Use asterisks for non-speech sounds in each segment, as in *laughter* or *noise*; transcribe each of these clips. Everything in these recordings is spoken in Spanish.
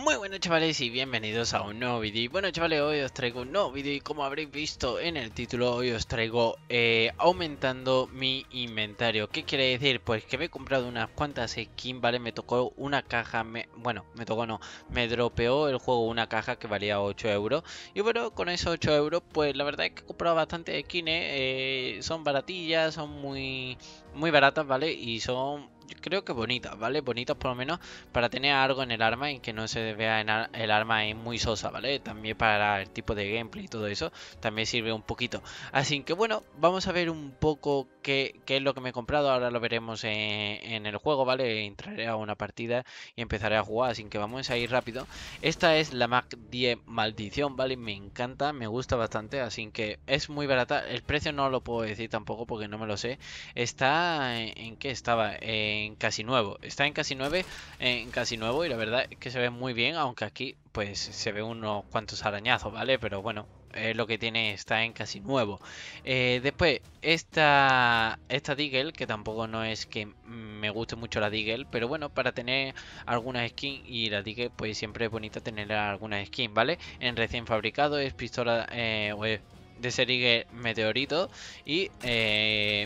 Muy buenas chavales y bienvenidos a un nuevo vídeo Bueno chavales, hoy os traigo un nuevo vídeo y como habréis visto en el título Hoy os traigo eh, aumentando mi inventario ¿Qué quiere decir? Pues que me he comprado unas cuantas skins, ¿vale? Me tocó una caja, bueno, me tocó no Me dropeó el juego una caja que valía 8 euros Y bueno, con esos 8 euros pues la verdad es que he comprado bastante skins eh, Son baratillas, son muy, muy baratas, ¿vale? Y son creo que bonitas, ¿vale? Bonitas por lo menos para tener algo en el arma y que no se vea el arma en muy sosa, ¿vale? También para el tipo de gameplay y todo eso, también sirve un poquito. Así que bueno, vamos a ver un poco qué, es lo que me he comprado. Ahora lo veremos en, el juego, ¿vale? Entraré a una partida y empezaré a jugar, así que vamos a ir rápido. Esta es la Mac 10 Maldición, ¿vale? Me encanta, me gusta bastante, así que es muy barata. El precio no lo puedo decir tampoco porque no me lo sé. Está en, qué estaba? En casi nuevo. Está en casi 9, en casi nuevo y la verdad es que se ve muy bien, aunque aquí pues se ve unos cuantos arañazos, ¿vale? Pero bueno, eh, lo que tiene está en casi nuevo. Eh, después, esta, esta Deagle, que tampoco no es que me guste mucho la Deagle, pero bueno, para tener algunas skins y la Deagle, pues siempre es bonito tener algunas skin, ¿vale? En recién fabricado es pistola eh, de serie Meteorito y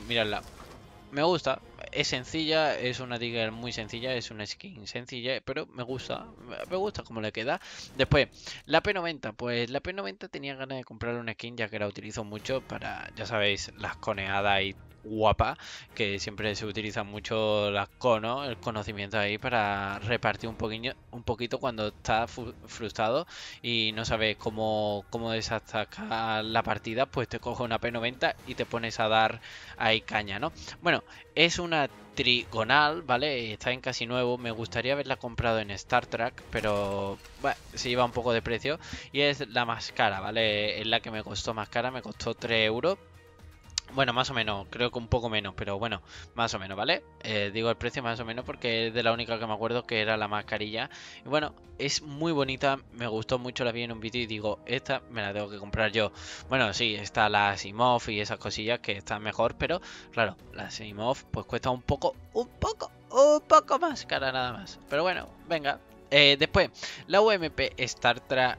miradla, me gusta, es sencilla, es una digger muy sencilla, es una skin sencilla, pero me gusta, me gusta cómo le queda. Después, la P90, pues la P90 tenía ganas de comprar una skin ya que la utilizo mucho para, ya sabéis, las coneadas y guapa, que siempre se utilizan mucho las conos, el conocimiento ahí para repartir un poquito, un poquito cuando estás frustrado y no sabes cómo, cómo desatacar la partida, pues te coge una P90 y te pones a dar ahí caña, ¿no? Bueno, es una trigonal, ¿vale? Está en casi nuevo. Me gustaría haberla comprado en Star Trek, pero bueno, se iba un poco de precio. Y es la más cara, ¿vale? Es la que me costó más cara, me costó 3 euros. Bueno, más o menos, creo que un poco menos, pero bueno, más o menos, ¿vale? Eh, digo el precio más o menos porque es de la única que me acuerdo que era la mascarilla. Y bueno, es muy bonita, me gustó mucho, la vi en un vídeo y digo, esta me la tengo que comprar yo. Bueno, sí, está la Simov y esas cosillas que están mejor, pero claro, la Simov pues cuesta un poco, un poco, un poco más cara nada más. Pero bueno, venga, eh, después, la UMP Star Trek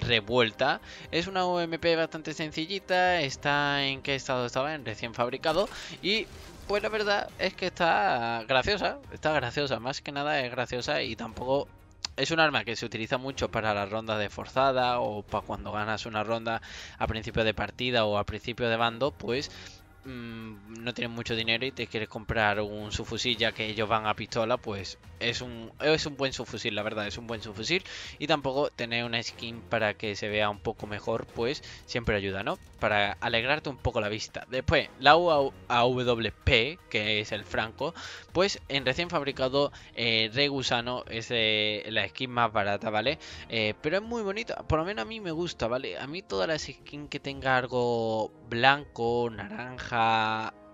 Revuelta es una UMP bastante sencillita, está en qué estado estaba, en recién fabricado y pues la verdad es que está graciosa, está graciosa, más que nada es graciosa y tampoco es un arma que se utiliza mucho para las rondas de forzada o para cuando ganas una ronda a principio de partida o a principio de bando, pues Mm, no tienes mucho dinero y te quieres comprar un subfusil ya que ellos van a pistola, pues es un, es un buen subfusil, la verdad, es un buen subfusil. Y tampoco tener una skin para que se vea un poco mejor, pues siempre ayuda, ¿no? Para alegrarte un poco la vista. Después, la AWP, que es el franco, pues en recién fabricado eh, De gusano es eh, la skin más barata, ¿vale? Eh, pero es muy bonita, por lo menos a mí me gusta, ¿vale? A mí todas las skins que tenga algo blanco, naranja,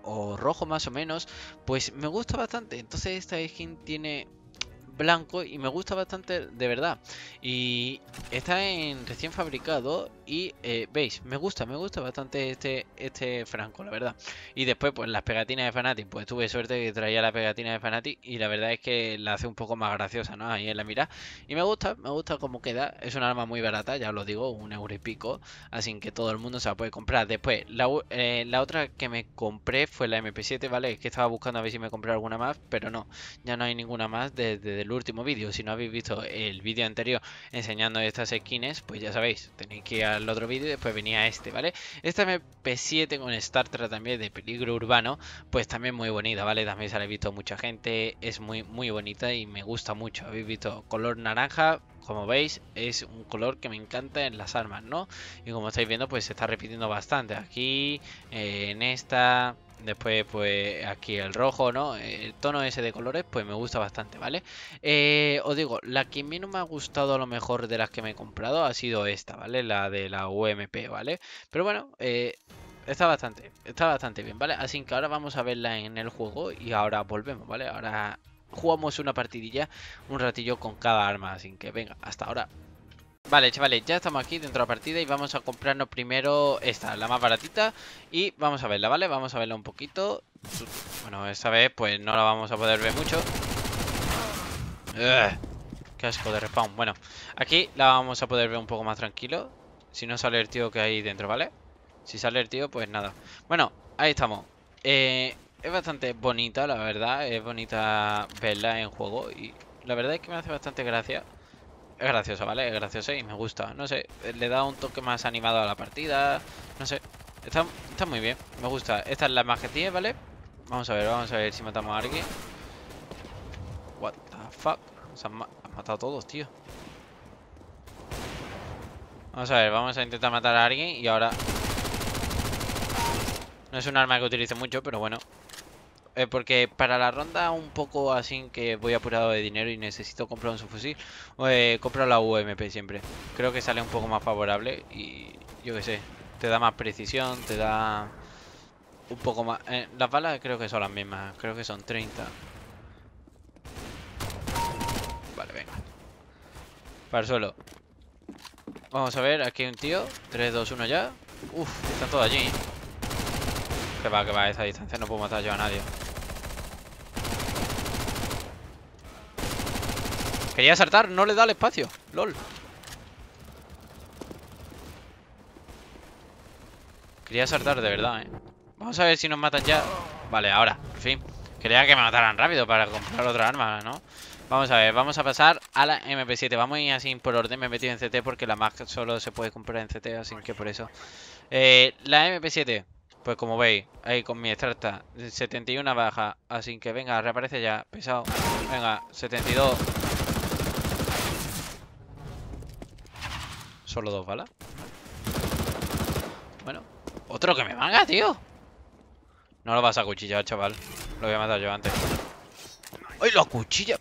o rojo más o menos, pues me gusta bastante. Entonces esta skin tiene blanco y me gusta bastante de verdad. Y está en recién fabricado y eh, veis, me gusta, me gusta bastante este, este franco, la verdad. Y después pues las pegatinas de Fanatic, pues tuve suerte que traía la pegatina de Fanatic y la verdad es que la hace un poco más graciosa, ¿no? Ahí en la mira. Y me gusta, me gusta cómo queda. Es un arma muy barata, ya os lo digo, un euro y pico. Así que todo el mundo se la puede comprar. Después, la, eh, otra que me compré fue la MP7, ¿vale? Es que estaba buscando a ver si me compré alguna más, pero no, ya no hay ninguna más desde del último vídeo. Si no habéis visto el vídeo anterior enseñando estas esquinas pues ya sabéis, tenéis que ir al otro vídeo después venía este, ¿vale? Esta MP7 con Star también de peligro urbano, pues también muy bonita, ¿vale? También se la he visto mucha gente, es muy, muy bonita y me gusta mucho. Habéis visto color naranja, como veis, es un color que me encanta en las armas, ¿no? Y como estáis viendo, pues se está repitiendo bastante. Aquí, eh, en esta... Después, pues aquí el rojo, ¿no? El tono ese de colores, pues me gusta bastante, ¿vale? Eh, os digo, la que menos me ha gustado a lo mejor de las que me he comprado ha sido esta, ¿vale? La de la UMP, ¿vale? Pero bueno, eh, está bastante, está bastante bien, ¿vale? Así que ahora vamos a verla en el juego y ahora volvemos, ¿vale? Ahora jugamos una partidilla un ratillo con cada arma, así que venga, hasta ahora. Vale, chavales, ya estamos aquí dentro de la partida y vamos a comprarnos primero esta, la más baratita. Y vamos a verla, ¿vale? Vamos a verla un poquito. Bueno, esta vez pues no la vamos a poder ver mucho. Ugh, qué asco de respawn. Bueno, aquí la vamos a poder ver un poco más tranquilo. Si no sale el tío que hay dentro, ¿vale? Si sale el tío, pues nada. Bueno, ahí estamos. Eh, es bastante bonita, la verdad. Es bonita verla en juego y la verdad es que me hace bastante gracia. Es gracioso, ¿vale? Es gracioso y me gusta. No sé, le da un toque más animado a la partida. No sé. Está, muy bien, me gusta. Esta es la más que tiene, ¿vale? Vamos a ver, vamos a ver si matamos a alguien. What the fuck? Se han, matado todos, tío. Vamos a ver, vamos a intentar matar a alguien y ahora... No es un arma que utilice mucho, pero bueno, eh, porque para la ronda un poco así que voy apurado de dinero y necesito comprar un subfusil, eh, compro la UMP siempre. Creo que sale un poco más favorable y yo que sé, te da más precisión, te da un poco más... Eh, las balas creo que son las mismas, creo que son 30. Vale, venga. Para el suelo. Vamos a ver, aquí hay un tío. 3, 2, 1 ya. Uf, están todos allí. Que va, que va, a esa distancia no puedo matar yo a nadie. Quería saltar, no le da el espacio. LOL. Quería saltar de verdad, eh. Vamos a ver si nos matan ya. Vale, ahora, en fin. Quería que me mataran rápido para comprar otra arma, ¿no? Vamos a ver, vamos a pasar a la MP7. Vamos a ir así por orden. Me he metido en CT porque la más solo se puede comprar en CT, así que por eso. Eh, la MP7. Pues como veis, ahí con mi extracta, 71 baja, así que venga, reaparece ya, pesado. Venga, 72. Solo dos balas. Bueno, otro que me manga, tío. No lo vas a cuchillar, chaval. Lo voy a matar yo antes. ¡Ay, lo cuchilla!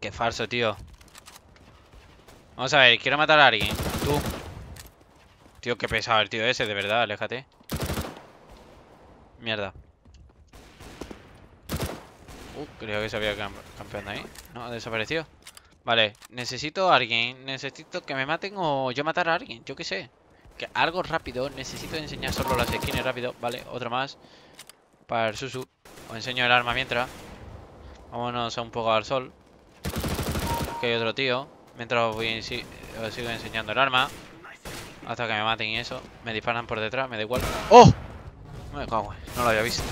Qué falso, tío. Vamos a ver, quiero matar a alguien. Tío, qué pesado el tío ese, de verdad, aléjate. Mierda. Uh, creo que se había campeón ahí. No, desapareció. Vale, necesito a alguien. Necesito que me maten o yo matar a alguien. Yo qué sé. Que algo rápido. Necesito enseñar solo las esquinas rápido. Vale, otro más. Para el Susu. Os enseño el arma mientras. Vámonos un poco al sol. Que hay otro tío. Mientras voy eh, os sigo enseñando el arma. Hasta que me maten y eso. Me disparan por detrás, me da igual. ¡Oh! Me cago, no lo había visto.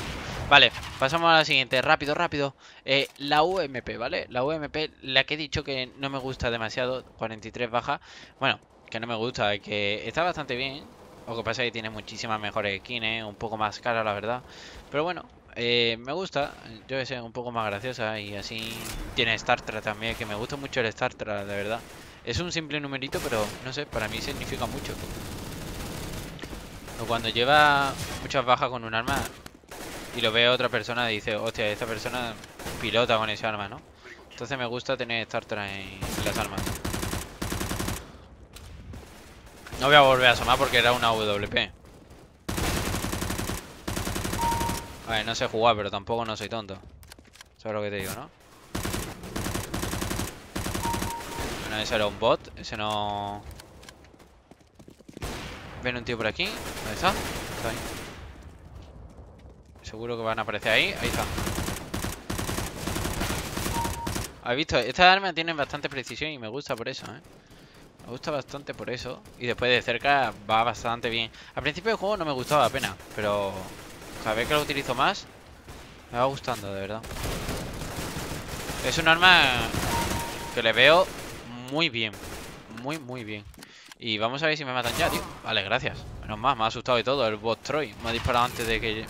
Vale, pasamos a la siguiente. Rápido, rápido. Eh, la UMP, ¿vale? La UMP, la que he dicho que no me gusta demasiado. 43 baja. Bueno, que no me gusta, que está bastante bien. Lo que pasa es que tiene muchísimas mejores skins, un poco más cara, la verdad. Pero bueno, eh, me gusta. Yo que sé, un poco más graciosa. Y así tiene Star Trek también, que me gusta mucho el Star Trek, de verdad. Es un simple numerito, pero no sé, para mí significa mucho. O cuando lleva muchas bajas con un arma y lo ve otra persona, dice, hostia, esta persona pilota con ese arma, ¿no? Entonces me gusta tener Star Trek en las armas. No voy a volver a asomar porque era una WP. A ver, no sé jugar, pero tampoco no soy tonto. Sabes lo que te digo, ¿no? Ese era un bot. Ese no... Ven un tío por aquí. ¿Dónde está? Está Seguro que van a aparecer ahí. Ahí está. ¿Habéis visto? Esta arma tiene bastante precisión y me gusta por eso, ¿eh? Me gusta bastante por eso. Y después de cerca va bastante bien. Al principio del juego no me gustaba pena pero cada vez que lo utilizo más, me va gustando, de verdad. Es un arma que le veo muy bien. Muy, muy bien. Y vamos a ver si me matan ya, tío. Vale, gracias. Menos mal, me ha asustado y todo. El bot Troy me ha disparado antes de que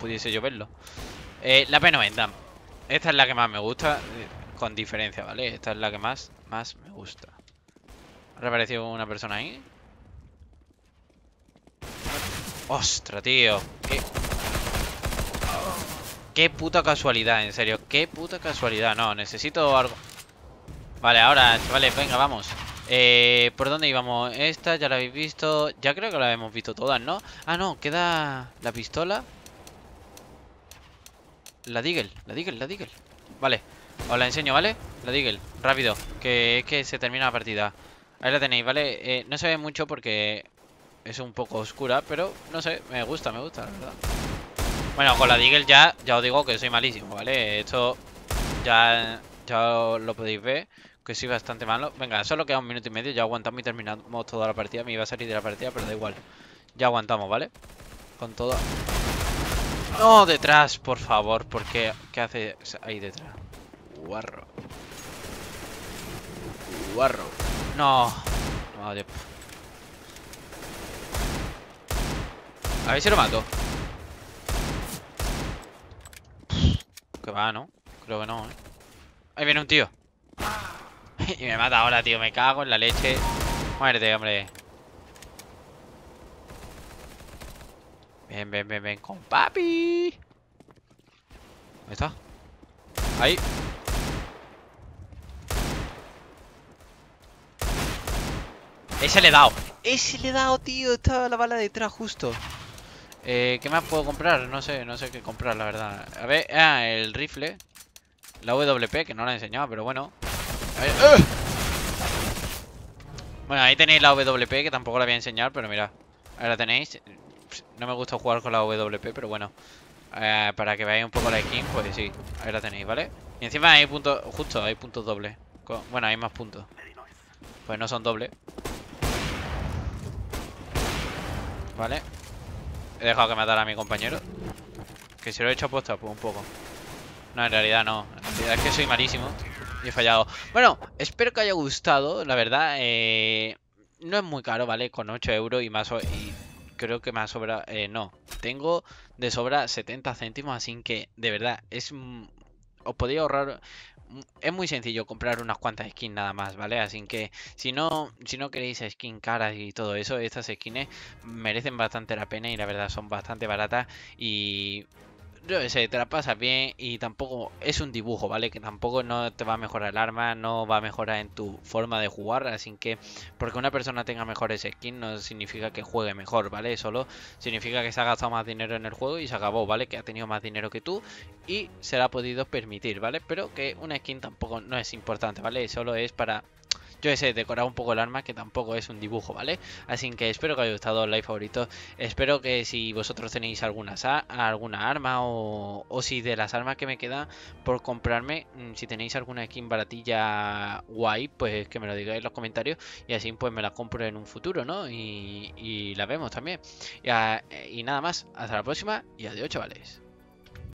pudiese yo verlo. Eh, la P90. Esta es la que más me gusta, eh, con diferencia, ¿vale? Esta es la que más, más me gusta. ¿Ha una persona ahí? ¡Ostras, tío! ¡Qué... ¡Qué puta casualidad, en serio! ¡Qué puta casualidad! No, necesito algo... Vale, ahora, chavales, venga, vamos. Eh, ¿Por dónde íbamos? Esta ya la habéis visto. Ya creo que la hemos visto todas, ¿no? Ah, no, queda la pistola. La Deagle, la Deagle, la Deagle. Vale, os la enseño, ¿vale? La Deagle, rápido, que es que se termina la partida. Ahí la tenéis, ¿vale? Eh, no se ve mucho porque es un poco oscura, pero no sé, me gusta, me gusta, la verdad. Bueno, con la Deagle ya, ya os digo que soy malísimo, ¿vale? Esto ya ya lo podéis ver, que soy bastante malo. Venga, solo queda un minuto y medio, ya aguantamos y terminamos toda la partida. Me iba a salir de la partida, pero da igual. Ya aguantamos, ¿vale? Con todo... No, detrás, por favor, porque... ¿Qué hace ahí detrás? Guarro. Guarro. No. Madre. A ver si lo mato. Que va, ¿no? Creo que no, ¿eh? Ahí viene un tío. *laughs* y me mata ahora, tío. Me cago en la leche. Muerte, hombre. Ven, ven, ven, ven con papi. ¿Dónde está? Ahí. Ese le he dado. Ese le he dado, tío. Estaba la bala detrás justo. Eh, ¿Qué más puedo comprar? No sé, no sé qué comprar, la verdad. A ver, ah, el rifle. La WP, que no la he enseñado, pero bueno. ¡Eh! Bueno, ahí tenéis la WP, que tampoco la voy a enseñar, pero mira Ahí la tenéis. No me gusta jugar con la WP, pero bueno. Eh, para que veáis un poco la skin, pues sí. Ahí la tenéis, ¿vale? Y encima hay puntos... Justo, hay puntos dobles. bueno, hay más puntos. Pues no son dobles. Vale. He dejado que me matara a mi compañero. Que se lo he hecho aposta, pues un poco. No, en realidad no. En realidad es que soy malísimo y he fallado. Bueno, espero que haya gustado. La verdad, eh, no es muy caro, ¿vale? Con 8 euros y más... Y creo que más sobra eh, no, tengo de sobra 70 céntimos, así que de verdad es... Os podría ahorrar es muy sencillo comprar unas cuantas skins nada más, ¿vale? Así que si no, si no queréis skins caras y todo eso, estas skins merecen bastante la pena y la verdad son bastante baratas y yo te la pasas bien y tampoco es un dibujo, ¿vale? Que tampoco no te va a mejorar el arma, no va a mejorar en tu forma de jugar, así que porque una persona tenga mejores skin no significa que juegue mejor, ¿vale? Solo significa que se ha gastado más dinero en el juego y se acabó, ¿vale? Que ha tenido más dinero que tú y se la ha podido permitir, ¿vale? Pero que una skin tampoco no es importante, ¿vale? Solo es para yo ese decorado un poco el arma, que tampoco es un dibujo, ¿vale? Así que espero que os haya gustado el like favorito. Espero que si vosotros tenéis alguna arma o, si de las armas que me quedan por comprarme, mm, si tenéis alguna skin baratilla guay, pues que me lo digáis en los comentarios y así pues me la compro en un futuro, ¿no? Y, la vemos también. Y, ah, y nada más, hasta la próxima y adiós, chavales.